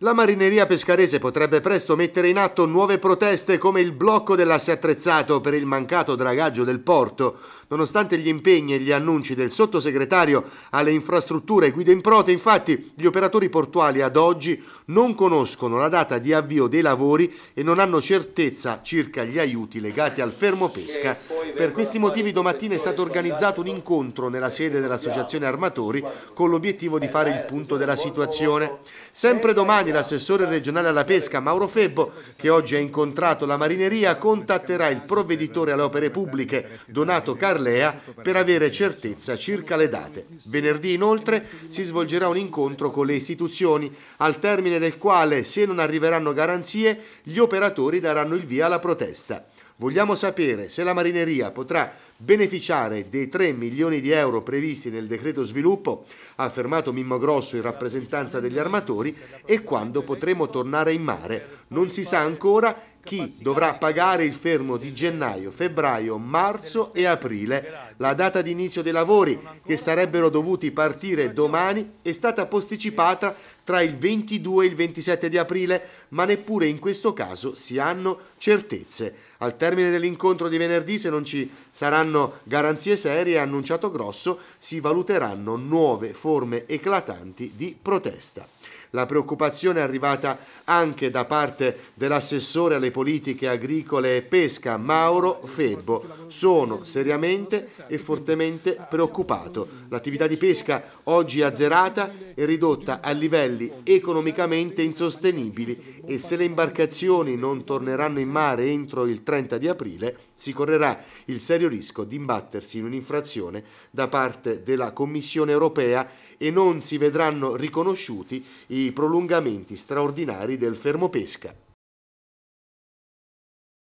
La marineria pescarese potrebbe presto mettere in atto nuove proteste come il blocco dell'asse attrezzato per il mancato dragaggio del porto. Nonostante gli impegni e gli annunci del sottosegretario alle infrastrutture Guido Improte, infatti, gli operatori portuali ad oggi non conoscono la data di avvio dei lavori e non hanno certezza circa gli aiuti legati al fermo pesca. Per questi motivi domattina è stato organizzato un incontro nella sede dell'Associazione Armatori con l'obiettivo di fare il punto della situazione. Sempre domani domani l'assessore regionale alla pesca Mauro Febbo, che oggi ha incontrato la marineria, contatterà il provveditore alle opere pubbliche Donato Carlea per avere certezza circa le date. Venerdì inoltre si svolgerà un incontro con le istituzioni, al termine del quale se non arriveranno garanzie gli operatori daranno il via alla protesta. Vogliamo sapere se la marineria potrà beneficiare dei 3 milioni di euro previsti nel decreto sviluppo, ha affermato Mimmo Grosso in rappresentanza degli armatori, e quando potremo tornare in mare. Non si sa ancora chi dovrà pagare il fermo di gennaio, febbraio, marzo e aprile. La data di inizio dei lavori, che sarebbero dovuti partire domani, è stata posticipata tra il 22 e il 27 di aprile, ma neppure in questo caso si hanno certezze. Al termine dell'incontro di venerdì, se non ci saranno garanzie serie, annunciato Grosso, si valuteranno nuove forme eclatanti di protesta. La preoccupazione è arrivata anche da parte dell'assessore alle politiche agricole e pesca Mauro Febbo. Sono seriamente e fortemente preoccupato. L'attività di pesca oggi azzerata e ridotta a livello livelli economicamente insostenibili e se le imbarcazioni non torneranno in mare entro il 30 di aprile si correrà il serio rischio di imbattersi in un'infrazione da parte della Commissione europea e non si vedranno riconosciuti i prolungamenti straordinari del fermo pesca.